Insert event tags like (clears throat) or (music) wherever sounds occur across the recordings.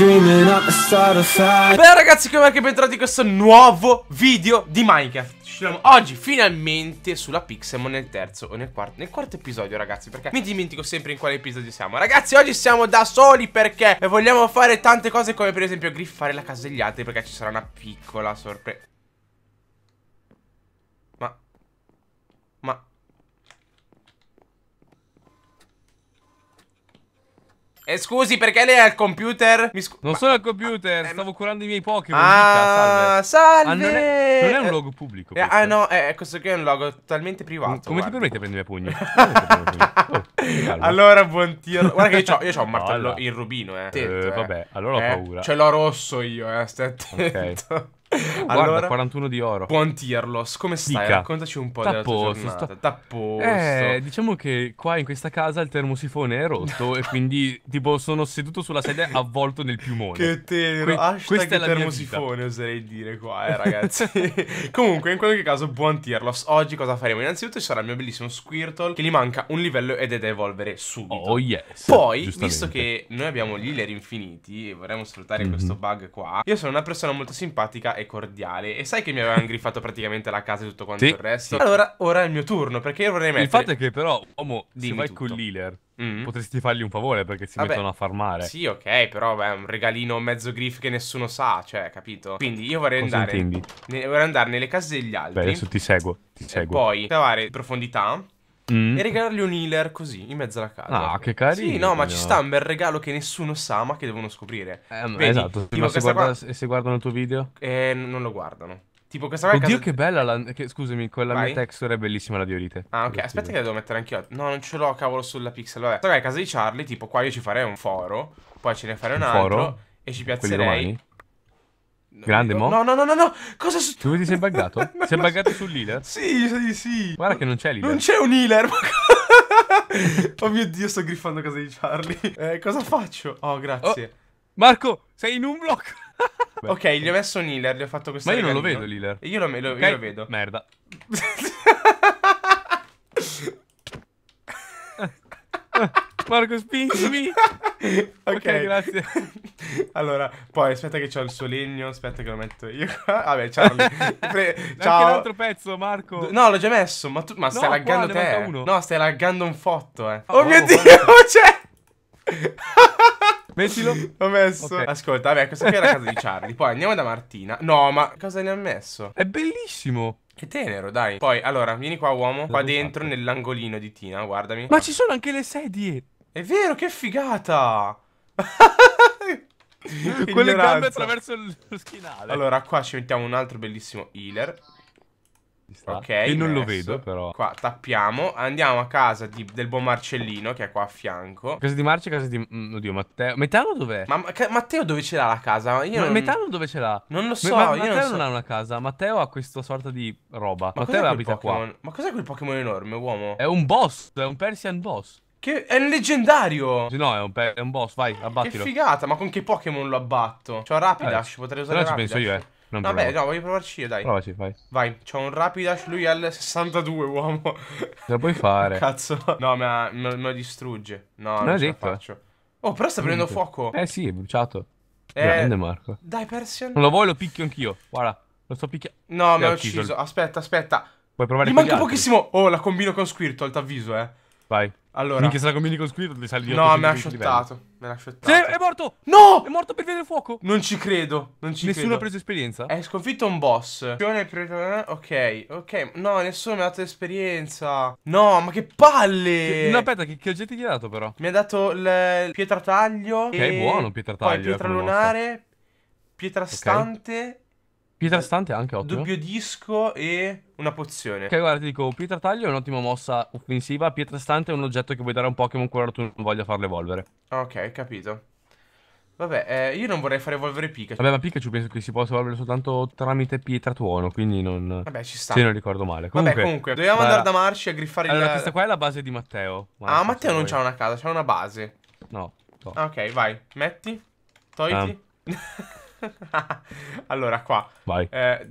Beh ragazzi come anche bentornati in questo nuovo video di Minecraft Ci oggi finalmente sulla Pixelmon nel terzo o nel quarto, nel quarto episodio ragazzi perché mi dimentico sempre in quale episodio siamo ragazzi oggi siamo da soli perché vogliamo fare tante cose come per esempio griffare la casa degli altri perché ci sarà una piccola sorpresa E eh, scusi, perché lei è al computer? non sono al computer, ah, stavo curando i miei Pokémon. Ah, salve. salve. Ah, non, è, non, è, un logo pubblico. Eh, ah, no, eh, questo qui è un logo totalmente privato. Come guarda. (laughs) ti permette di prendere pugni? oh, allora, buon tiro. Guarda che io ho, io ho un martello allora. in rubino, eh. Attento, eh, Vabbè, allora ho eh, paura. Ce l'ho rosso io, eh. Stai attento. Okay. (laughs) Guarda, allora, 41 di oro. Buon Tirlos, come stai? Dica. Raccontaci un po' T'apposto, della tua giornata. T'apposto. Eh, diciamo che qua in questa casa il termosifone è rotto e (laughs) quindi tipo sono seduto sulla sedia avvolto nel piumone. che tenero, que- hashtag questa è la termosifone oserei dire qua, eh ragazzi. (laughs) Comunque, in qualche caso, buon Tirlos. Oggi cosa faremo? Innanzitutto ci sarà il mio bellissimo Squirtle che gli manca un livello ed è da evolvere subito. Oh yes. Poi, visto che noi abbiamo gli healer infiniti e vorremmo sfruttare mm-hmm. questo bug qua, io sono una persona molto simpatica e cordiale. E sai che mi avevano griffato praticamente la casa e tutto quanto sì, il resto? Sì. Allora, ora è il mio turno, perché io vorrei mettere... Il fatto è che però, uomo, Dimmi se vai tutto. con Liller, mm. potresti fargli un favore perché si Vabbè, mettono a farmare. Sì, ok, però beh, è un regalino mezzo griff che nessuno sa, cioè, capito? Quindi io vorrei andare... Ne, vorrei andare nelle case degli altri. Beh, adesso ti seguo, ti seguo. E poi cavare profondità Mm. E regalargli un healer così, in mezzo alla casa. Ah, che carino. Sì, no, ma ci sta un bel regalo che nessuno sa, ma che devono scoprire. Eh, Vedi, esatto. Ma se, guarda, qua... se guardano il tuo video? Eh, non lo guardano. Tipo questa qua Oddio casa... che bella la... che, Scusami, quella Vai. mia texture è bellissima la diorite Ah ok, aspetta che la devo mettere anch'io No, non ce l'ho, cavolo, sulla pixel Vabbè, questa qua è casa di Charlie Tipo qua io ci farei un foro Poi ce ne farei un, un altro foro? E ci piazzerei Grande mo? No, no, no, no, no. Cosa su- Tu ti sei buggato? (laughs) no, sei buggato sull'healer? Sì, sì, sì. Guarda che non c'è l'healer. Non c'è un healer. Ma... (laughs) oh mio Dio, sto griffando casa di Charlie. Eh, cosa faccio? Oh, grazie. Oh, Marco, sei in un blocco. (laughs) ok, gli ho messo un healer, gli ho fatto questo Ma io regalino. non lo vedo l'healer. Io lo, lo, okay. io lo vedo. Merda. Marco, spingimi. (laughs) ok, grazie. allora, poi aspetta che ho il suo legno, aspetta che lo metto io Vabbè, Charlie. (laughs) Pre- ciao. Anche l'altro pezzo, Marco. No, l'ho già messo, ma tu ma no, stai laggando qua, te. No, stai laggando un fotto, eh. Oh, oh mio oh, Dio, oh. (laughs) c'è cioè. Mettilo. L'ho messo. Okay. Ascolta, vabbè, questa qui è la casa di Charlie. Poi andiamo da Martina. No, ma cosa ne ha messo? È bellissimo. Che tenero, dai. Poi, allora, vieni qua, uomo. Qua dentro, nell'angolino di Tina, guardami. Ma ci sono anche le sedie. È vero, che figata! (laughs) Con le gambe attraverso il schinale. Allora, qua ci mettiamo un altro bellissimo healer. Ok, e non messo. lo vedo però. Qua tappiamo, andiamo a casa di, del buon Marcellino che è qua a fianco. Casa di Marce, casa di... Mm, oddio, Matteo. Metano dov'è? Ma, ma Matteo dove ce l'ha la casa? Io ma non... Metano dove ce l'ha? Non lo so. Ma, ma Matteo non, so. non, ha una casa, Matteo ha questa sorta di roba. Ma Matteo abita Pokemon? qua. Ma cos'è quel Pokémon enorme, uomo? È un boss, è un Persian boss. Che è leggendario! No, è un, è un, boss, vai, abbattilo. Che figata, ma con che Pokémon lo abbatto? C'ho Rapidash, eh, potrei usare Rapidash. No, ci penso io, eh. Non Vabbè, provo. no, voglio provarci io, dai. Provaci, vai. Vai, c'ho un Rapidash, lui è al 62, uomo. Ce la puoi (laughs) fare. Cazzo. No, ma me, lo distrugge. No, non, non ce detto. la faccio. Oh, però sta prendendo fuoco. Eh sì, è bruciato. Eh, Grande Marco. Dai, Persian. Non lo vuoi, lo picchio anch'io. Guarda, lo sto picchiando. No, mi ha ucciso. Aspetta, aspetta. Vuoi provare Mi manca pochissimo. Oh, la combino con Squirtle, t'avviso, eh. Vai. Allora. Minchia, se la combini con Squid, li sali No, me l'ha shottato. Me l'ha shottato. Sì, è morto! No! È morto per via del fuoco. Non ci credo. Non ci nessuno credo. ha preso esperienza. È sconfitto un boss. Ok, ok. No, nessuno mi ha dato esperienza. No, ma che palle! Che, no, aspetta, che, che oggetti gli ha dato, però? Mi ha dato il pietrataglio. Che okay, è buono pietrataglio. Poi pietra eh, lunare, pietra stante. Okay. Pietra stante è anche ottimo. Doppio disco e una pozione. Ok, guarda, ti dico, pietra taglio è un'ottima mossa offensiva, pietra stante è un oggetto che puoi dare a un Pokémon qualora tu non voglia farlo evolvere. Ok, capito. Vabbè, eh, io non vorrei far evolvere Pikachu. Vabbè, ma Pikachu penso che si possa evolvere soltanto tramite pietra tuono, quindi non... Vabbè, ci sta. Se non ricordo male. Comunque, Vabbè, comunque, dobbiamo andare da Marci a griffare allora, il... Allora, questa qua è la base di Matteo. Guarda, ah, Matteo non c'ha una casa, c'ha una base. No. no. Ok, vai. Metti. Togliti. Ah. (laughs) (laughs) allora, qua. Vai. Eh,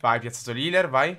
vai, piazzato leader, vai.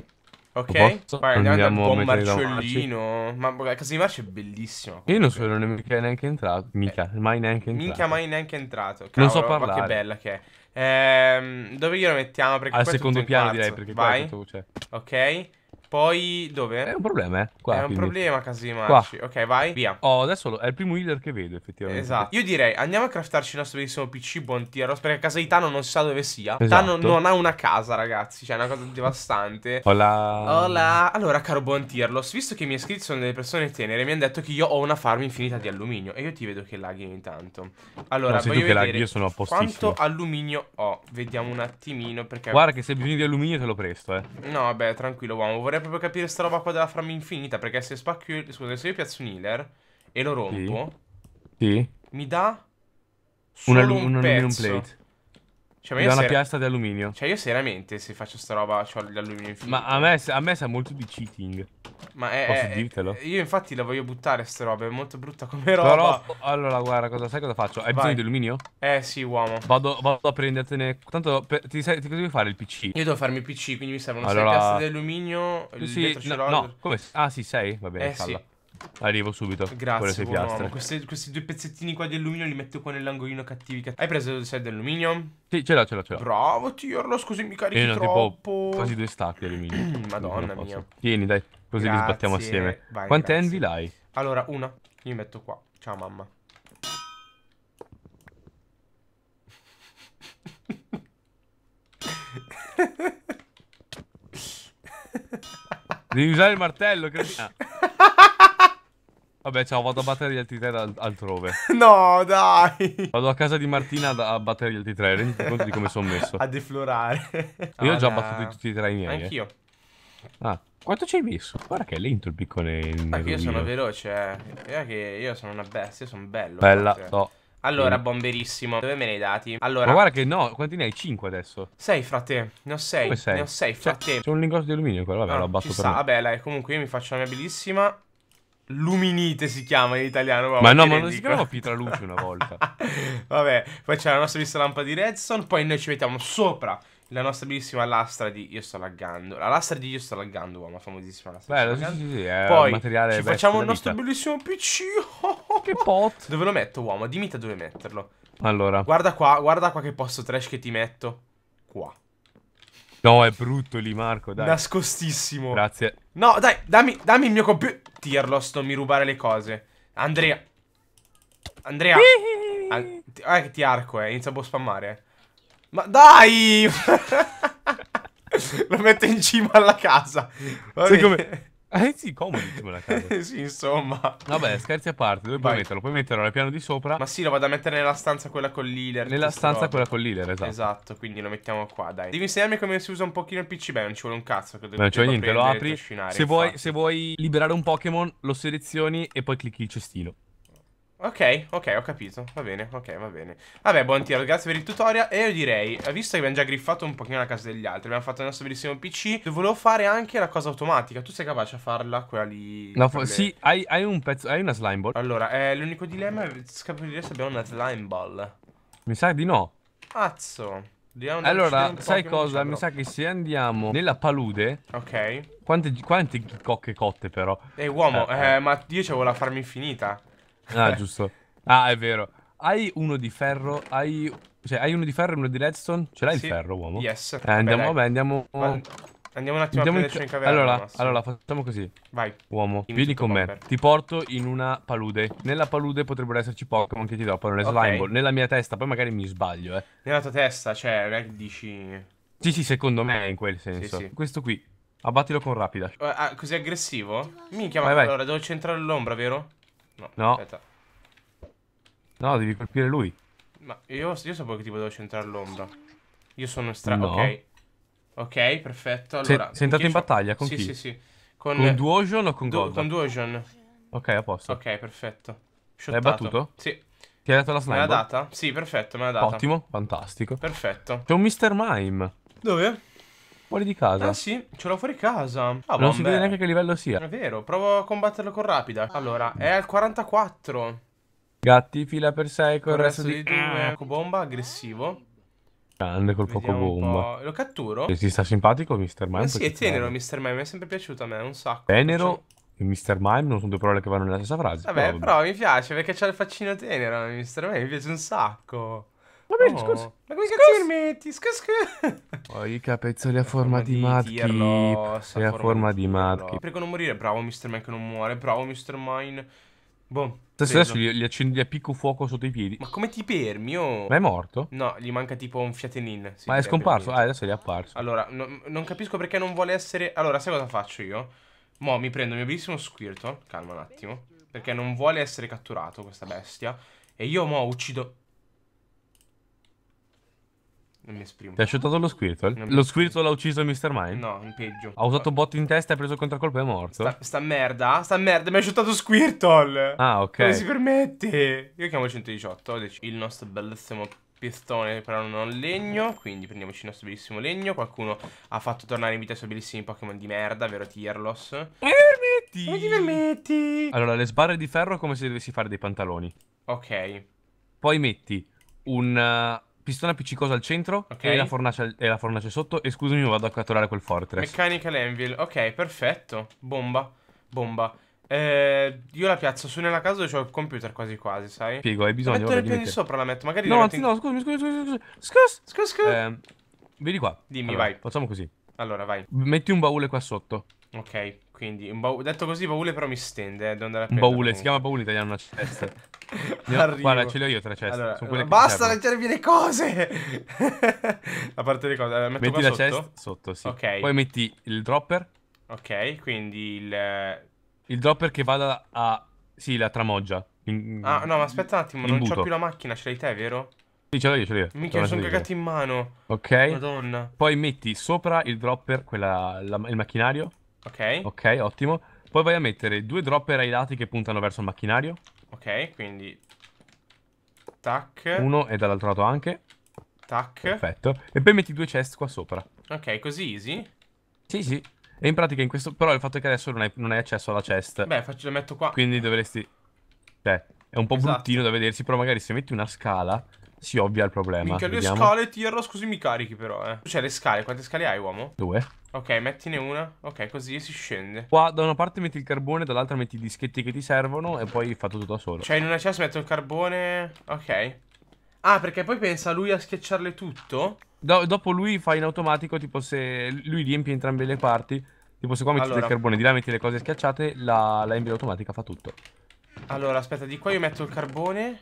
Ok, vai, andiamo, andiamo a buon Marcellino. Ma Casa di Marci è bellissima. Io non sono neanche, neanche entrato. Mica, eh, mai neanche entrato. Mica, mai neanche entrato. Cavolo, non so parlare. Ma che bella che è. Ehm, dove glielo mettiamo? Perché Al secondo piano direi, perché Vai. Tutto, cioè. Ok. Poi dove? È un problema, eh. Qua, è un quindi. problema, Casimarci. Qua. Ok, vai. Via. Oh, adesso lo... è il primo healer che vedo, effettivamente. Esatto. Io direi, andiamo a craftarci il nostro bellissimo PC buon tiros. Perché a casa di Tano non si sa dove sia. Esatto. Tano non ha una casa, ragazzi. Cioè, è una cosa devastante. (laughs) Hola. Hola. Allora, caro buon Tirlos, visto che mi miei scritto sono delle persone tenere, mi hanno detto che io ho una farm infinita di alluminio. E io ti vedo che laghi intanto. Allora, no, voglio vedere io sono a quanto alluminio ho. Vediamo un attimino, perché... Guarda che se hai bisogno di alluminio te lo presto, eh. No, vabbè, tranquillo, uomo. Vorrei proprio capire sta roba qua della framma infinita. Perché se spacco io, Scusa, se io piazzo un healer e lo rompo... Sì. sì. Mi dà... Solo una, un una pezzo. plate. Cioè, da una sera... piastra di alluminio. Cioè, io seriamente se faccio sta roba ho l'alluminio infinito. Ma a me, a me sa molto di cheating. Ma è, Posso è, dirtelo? Io infatti la voglio buttare sta roba, è molto brutta come roba. Però, allora, guarda, cosa, sai cosa faccio? Hai Vai. bisogno di alluminio? Eh sì, uomo. Vado, vado a prendertene... Tanto, per, ti, sai, ti devi fare il PC? Io devo farmi il PC, quindi mi servono allora... 6 piastre di alluminio, sì, il sì, no, no, come? Ah sì, 6? Va bene, eh, falla. Sì. Arrivo subito. Grazie. Buon uomo. Questi, questi, due pezzettini qua di alluminio li metto qua nell'angolino cattivi. Hai preso il set di alluminio? Sì, ce l'ho, ce l'ho, ce l'ho. Bravo, Tirlo. Scusi, mi carichi Io troppo. quasi due stacchi di alluminio. (clears throat) Madonna mia. Tieni, dai. Così grazie. li sbattiamo assieme. Vai, Quante envy hai? Allora, una. Io metto qua. Ciao, mamma. Devi usare il martello, credo. (laughs) Vabbè, ciao, vado a battere gli altri tre altrove. (laughs) No, dai! Vado a casa di Martina a battere gli altri tre, renditi (laughs) conto di come sono messo. A deflorare. Io ho già ah, battuto tutti e tre i miei. Eh. Anch'io. Ah, quanto ci hai messo? Guarda che è lento il piccone Ma io sono veloce, eh. che io sono una bestia, sono bello. Bella, no. Cioè. Allora, bomberissimo. Dove me ne hai dati? Allora. Ma guarda che no, quanti ne hai? 5 adesso. 6, frate. Ne ho sei? Ne ho 6, frate. Cioè, c'è un lingotto di alluminio quello, vabbè, no, ah, lo abbatto per sta. me. Vabbè, dai, comunque io mi faccio la mia bellissima. Luminite si chiama in italiano. ma no, ma non si chiamava Pietra Luce una volta. (laughs) Vabbè, poi c'è la nostra bellissima lampa di Redstone. Poi noi ci mettiamo sopra la nostra bellissima lastra di Io sto laggando. La lastra di Io sto laggando, uomo, famosissima lastra. Bello, sì, sì, sì, è Poi ci facciamo il nostro vita. bellissimo PC. (laughs) che (laughs) pot. Dove lo metto, uomo? Dimmi da dove metterlo. Allora. Guarda qua, guarda qua che posto trash che ti metto. Qua. No, è brutto lì, Marco, dai. Nascostissimo. Grazie. No, dai, dammi, dammi il mio computer. Tirlos, non mi rubare le cose. Andrea. Andrea. guarda che eh, ti arco, eh. Inizia a spammare. Ma dai! (laughs) Lo metto in cima alla casa. Sai come... (laughs) Eh sì, comodi come la casa. Eh sì, insomma. Vabbè, scherzi a parte, dove puoi metterlo? Puoi metterlo al piano di sopra. Ma sì, lo vado a mettere nella stanza quella con l'healer. Nella stanza roba. quella con l'healer, esatto. Esatto, quindi lo mettiamo qua, dai. Devi insegnarmi come si usa un pochino il PCB, non ci vuole un cazzo. Che non vuole niente, lo apri. Se vuoi, se vuoi liberare un Pokémon, lo selezioni e poi clicchi il cestino. Ok, ok, ho capito. Va bene, ok, va bene. Vabbè, buon tiro, grazie per il tutorial. E io direi, eh, visto che abbiamo già griffato un pochino la casa degli altri, abbiamo fatto il nostro bellissimo PC, volevo fare anche la cosa automatica. Tu sei capace a farla, quella lì? No, sì, hai, hai, un pezzo, hai una slime ball. Allora, eh, l'unico dilemma è scoprire se abbiamo una slime ball. Mi sa di no. Cazzo. Allora, sai cosa? Mi sa che se andiamo nella palude... Ok. Quante, quante cocche cotte però. Ehi, uomo, eh, eh, eh, ma io ce l'avevo la farma infinita. Ah, eh. giusto. Ah, è vero. Hai uno di ferro, hai... Cioè, hai uno di ferro e uno di redstone? Ce l'hai sì. il ferro, uomo? Yes. Eh, andiamo, beh, andiamo... Vai. Andiamo un attimo Andiamo a prenderci in, in caverna. Allora, allora, facciamo così. Vai. Uomo, Dimmi vieni con me. Ti porto in una palude. Nella palude potrebbero esserci Pokémon che ti doppano le okay. slime ball. Nella mia testa, poi magari mi sbaglio, eh. Nella tua testa, cioè, magari dici... Sì, sì, secondo me in quel senso. Sì, sì. Questo qui. Abbattilo con rapida. Ah, così aggressivo? Minchia, ma vai, vai. allora devo centrare l'ombra, vero? No. No. Aspetta. No, devi colpire lui. Ma io, io so che tipo devo centrare l'ombra. Io sono stra... No. Ok. Ok, perfetto. Allora, sei, sei entrato in battaglia con sì, chi? Sì, sì, Con, con Duosion o con du Gold? Con Duosion. Ok, a posto. Ok, perfetto. Shottato. L'hai battuto? Sì. Ti hai dato la sniper? Me l'ha data? Sì, perfetto, me l'ha data. Ottimo, fantastico. Perfetto. C'è un Mr. Mime. Dove? fuori di casa. Ah sì, ce l'ho fuori casa. Ah, non si vede neanche che livello sia. È vero, provo a combatterlo con rapida. Allora, è al 44. Gatti, fila per 6 con, con il resto, resto di... di due. Ah. Ecco, bomba, aggressivo. Grande col poco bomba. Lo catturo? Eh, si sta simpatico Mr. Mime? Eh sì, è tenero Mr. Mime, mi è sempre piaciuto a me, un sacco. Tenero cioè e Mr. Mime non sono due parole che vanno nella stessa frase. Vabbè, però, vabbè. però mi piace perché c'ha il faccino tenero, Mr. Mime mi piace un sacco. Va bene, oh. scusa. Ma come cazzo metti? Scus, i capezzoli a forma, forma di Madkip. E a forma di Madkip. Prego non morire. Bravo, Mr. Mine che non muore. Bravo, Mr. Mine. Boh. Adesso gli, gli accendi a picco fuoco sotto i piedi. Ma come ti permi? Oh. Ma è morto? No, gli manca tipo un fiatenin. Sì, Ma è scomparso? Ah, adesso è apparso. Allora, no, non capisco perché non vuole essere... Allora, sai cosa faccio io? Mo' mi prendo il mio bellissimo Squirtle. Calma un attimo. Perché non vuole essere catturato questa bestia. E io mo' uccido... Non mi esprimo. Ti ha shootato lo Squirtle? lo Squirtle ha ucciso il Mr. Mime? No, in peggio. Ha usato botto in testa, ha preso il contraccolpo e è morto. Sta, sta merda, sta merda, mi ha shootato Squirtle. Ah, ok. Come si permette? Io chiamo 118, il nostro bellissimo pistone però non ho legno Quindi prendiamoci il nostro bellissimo legno Qualcuno ha fatto tornare in vita i suoi bellissimi Pokémon di merda Vero Tierlos Ma permetti Ma ti permetti Allora le sbarre di ferro come se dovessi fare dei pantaloni Ok Poi metti un pistone appiccicoso al centro okay. e, la fornace, e, la fornace, sotto. E scusami, vado a catturare quel fortress. Mechanical Anvil. Ok, perfetto. Bomba. Bomba. Eh, io la piazzo su nella casa dove c'ho il computer quasi quasi, sai? Piego, hai bisogno. La metto nel piano di sopra, la metto. Magari no, anzi, in... no, scusami, scusami, scusami. Scus, scus, scus. Eh, vieni qua. Dimmi, allora, vai. Facciamo così. Allora, vai. Metti un baule qua sotto. Ok. Quindi, un baule. Detto così, baule però mi stende. Eh, devo andare a prendere. Baule, comunque. si chiama baule italiano una cesta. (laughs) guarda, ce l'ho io tre ceste. Allora, sono eh, basta lanciarmi le cose. (laughs) a parte le cose. Metto metti la cesta sotto, sì. Ok. Poi metti il dropper. Ok, quindi il. Il dropper che vada a. Sì, la tramoggia. In... Ah, no, ma aspetta un attimo, non c'ho più la macchina, ce l'hai te, vero? Sì, ce l'ho io, ce l'ho io. mi sono cagato in mano. Ok. Madonna. Poi metti sopra il dropper, quella, la, il macchinario. Ok. Ok, ottimo. Poi vai a mettere due dropper ai lati che puntano verso il macchinario. Ok, quindi... Tac. Uno e dall'altro lato anche. Tac. Perfetto. E poi metti due chest qua sopra. Ok, così easy? Sì, sì. E in pratica in questo... Però il fatto è che adesso non hai, non hai accesso alla chest. Beh, faccio, la metto qua. Quindi dovresti... Cioè, è un po' esatto. bruttino da vedersi, però magari se metti una scala si ovvia il problema. Minchia, le Vediamo. scale, tiro, scusi, mi carichi però, eh. Cioè, le scale, quante scale hai, uomo? Due. Ok, mettine una. Ok, così si scende. Qua da una parte metti il carbone, dall'altra metti i dischetti che ti servono e poi fa tutto da solo. Cioè, in una chest metto il carbone... Ok. Ah, perché poi pensa lui a schiacciarle tutto? Do dopo lui fa in automatico, tipo se... Lui riempie entrambe le parti. Tipo se qua metti allora. il carbone, di là metti le cose schiacciate, la, la automatica fa tutto. Allora, aspetta, di qua io metto il carbone...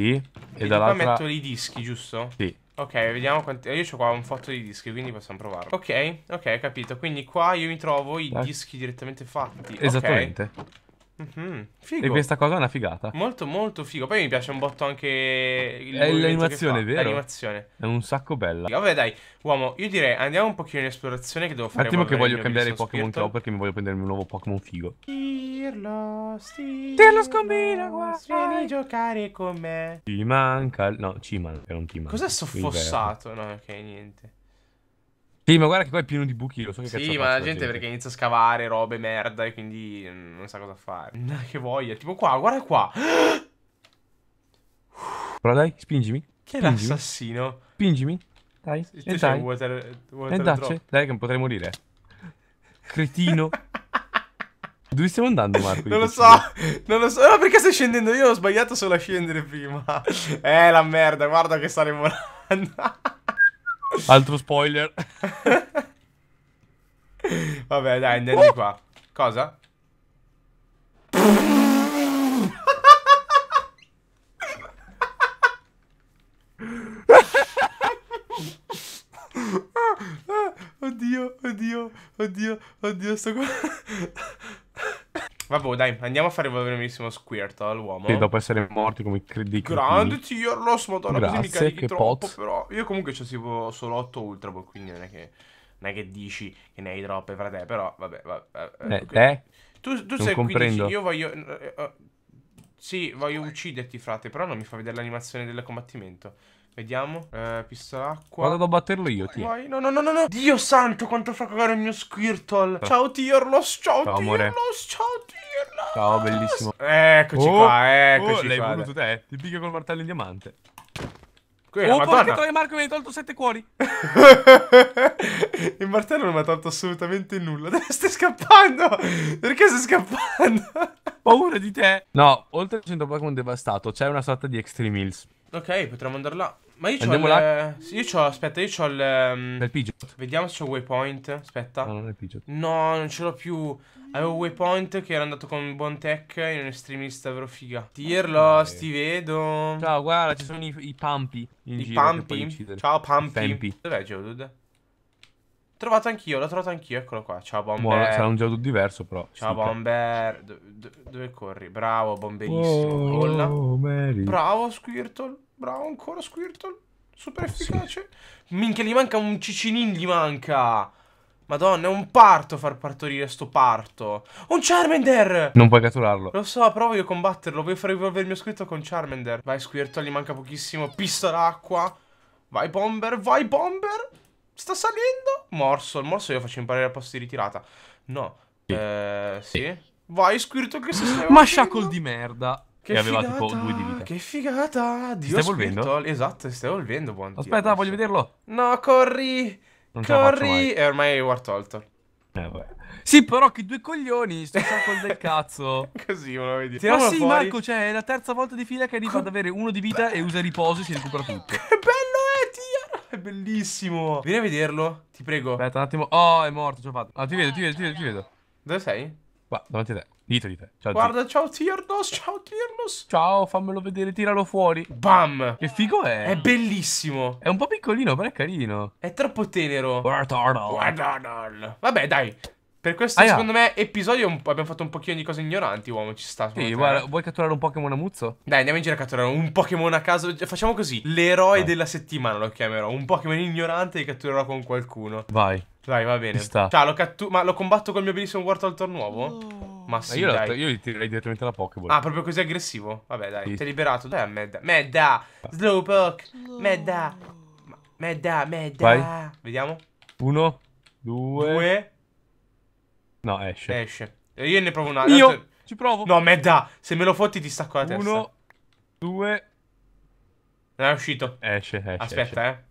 Sì. E, e dall'altra... metto i dischi, giusto? Sì. Ok, vediamo quanti... Io ho qua un fotto di dischi, quindi possiamo provarlo. Ok, ok, capito. Quindi qua io mi trovo i dischi direttamente fatti. Esattamente. Okay. Mm-hmm. E questa cosa è una figata. Molto, molto figo. Poi mi piace un botto anche il è l'animazione, vero? L'animazione è un sacco bella. Vabbè, dai, uomo, io direi andiamo un pochino in esplorazione. Che devo fare un attimo che voglio cambiare Pokémon Go perché mi voglio prendermi un nuovo Pokémon figo. Tirlo, Tirlo scombina, guarda. Vieni a giocare con me. Ti manca. No, Ciman, era un Ciman. Cos'è soffossato? No, ok, niente. Sì, ma guarda che qua è pieno di buchi, lo so che sì, cazzo Sì, ma la gente, gente, perché inizia a scavare robe, merda, e quindi mm, non sa cosa fare. (laughs) Che voglia, tipo qua, guarda qua. (gasps) Però dai, spingimi. Che è l'assassino? Spingimi. Dai, sì, e dai. Water, water dai, dai che potrei morire. Cretino. (laughs) Dove stiamo andando, Marco? Non lo so, non lo so. No, perché stai scendendo? Io ho sbagliato solo a scendere prima. (laughs) Eh, la merda, guarda che stare volando. (laughs) Altro spoiler. (laughs) Vabbè, dai, andiamo oh! qua. Cosa? (laughs) Oddio, oddio, oddio, oddio, sto qua. Vabbè, dai, andiamo a fare un benissimo squirt all'uomo. Sì, dopo essere morti come credi. Grande Tierlos, madonna, Grazie, così mi carichi troppo, pot. però. Io comunque ho tipo solo 8 Ultra Ball, quindi non è che... Non è che dici che ne hai troppe, frate, però vabbè, vabbè. Eh, eh, okay. te? Eh? Tu, tu sei comprendo. 15, io voglio... Eh, sì, voglio ucciderti, frate, però non mi fa vedere l'animazione del combattimento. Vediamo, eh, pistola acqua. Vado a batterlo io, ti. Vai. No, no, no, no, no. Dio santo, quanto fa cagare il mio Squirtle. Oh. Ciao, Tirlos. Ciao, ciao Tirlos. Amore. Ciao, Tirlos. Ciao, bellissimo. Eccoci oh. qua, eccoci oh, qua. L'hai voluto te? Ti picchio col martello in diamante. Quella, oh, porca troia Marco mi hai tolto sette cuori. (laughs) il martello non mi ha tolto assolutamente nulla. Stai scappando? Perché stai scappando? (laughs) Paura di te. No, oltre a 100 Pokémon devastato, c'è una sorta di Extreme Hills. Ok, potremmo andare là. Ma io Andiamo ho il... Io ho, aspetta, io ho il... Ehm, nel Pidgeot. Vediamo se ho waypoint, aspetta. No, non è il pigeon. No, non ce l'ho più. Avevo waypoint che era andato con Bontech in un estremista, vero figa. Tirlos, ti vedo. Ciao, guarda, ci sono i, i pampi in I giro pampi? Ciao, pampi. Dov'è Geodude? Trovato anch'io, l'ho trovato anch'io, eccolo qua. Ciao Bomber. Buono, sarà un gioco diverso però. Ciao Stica. Bomber. Do do dove corri? Bravo, bomberissimo. Oh, Bravo Squirtle bravo ancora Squirtle. Super oh, efficace. Sì. Minchia, gli manca un cicinin, gli manca. Madonna, è un parto far partorire sto parto. Un Charmander! Non puoi catturarlo. Lo so, però voglio combatterlo. Voglio far evolvere il mio scritto con Charmander. Vai, Squirtle, gli manca pochissimo. Pistola acqua. Vai, Bomber, vai, Bomber. Sta salendo. Morso, il morso io faccio imparare al posto di ritirata. No. Sì. Eh, sì. sì. Vai, Squirtle, che si stai Ma shackle di merda. Che e aveva figata, tipo due di vita. Che figata! Dio stai evolvendo? Esatto, stai evolvendo, buon Aspetta, Dio, voglio vederlo. No, corri! Non corri! E ormai War tolto. Eh, vabbè. Sì, però che due coglioni, sto sacco del cazzo. (laughs) Così, me lo vedi. Sì, ma sì, fuori. Marco, cioè, è la terza volta di fila che arriva ad avere uno di vita e usa riposo e si recupera tutto. che (laughs) bello è, Tia! È bellissimo. Vieni a vederlo, ti prego. Aspetta un attimo. Oh, è morto, ce l'ho fatto. Ah, ti vedo, ti vedo, ti vedo, ti vedo. Dove sei? Qua, davanti a te. Dite, dite. Ciao, Guarda, ciao Tiernos, ciao Tiernos. Ciao, fammelo vedere, tiralo fuori. Bam! Che figo è? È bellissimo. È un po' piccolino, però è carino. È troppo tenero. Guardalo. Vabbè, dai. Per questo, ah, secondo yeah. me, episodio abbiamo fatto un pochino di cose ignoranti, uomo. Ci sta. Sì, guarda, vuoi catturare un Pokémon a muzzo? Dai, andiamo in giro a catturare un Pokémon a caso. Facciamo così: l'eroe della settimana lo chiamerò. Un Pokémon ignorante li catturerò con qualcuno. Vai. Vai, va bene. Ci sta. Ciao, lo cattu- ma lo combatto col mio bellissimo Wartortor nuovo? Oh. Ma sì, io, dai. io li tirerei direttamente alla Pokéball. Ah, proprio così aggressivo? Vabbè, dai, sì. ti hai liberato. Dai, merda. Merda! Slowpoke! Merda! Merda, merda! Vai. Vediamo. Uno, due... due... No, esce. Esce. Eh, io ne provo un altro. Io ci provo. No, merda! Se me lo fotti ti stacco la testa. Uno, due... Non è uscito. Esce, esce. Aspetta, esce.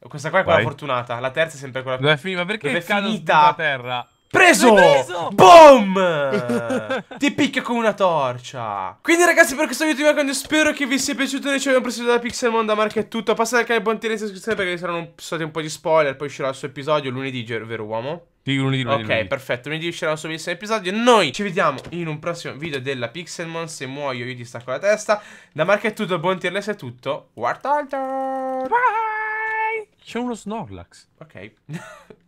eh. Questa qua è quella Vai. fortunata. La terza è sempre quella... Dove è finita? Ma perché Dove è finita? terra? Preso! preso! Boom! (laughs) Ti picchia con una torcia. Quindi ragazzi per questo video quando spero che vi sia piaciuto. Noi ci abbiamo preso da Pixelmon, da Mark è tutto. Passate anche al buon tiro in iscrizione perché saranno stati un po' di spoiler. Poi uscirà il suo episodio lunedì, vero uomo? Sì, lunedì, lunedì, ok, lunedì. perfetto. Lunedì uscirà il suo bellissimo episodio. Noi ci vediamo in un prossimo video della Pixelmon. Se muoio io ti stacco la testa. Da Mark è tutto, buon tirless è tutto. Guardate! Bye! C'è uno Snorlax. Ok. (laughs)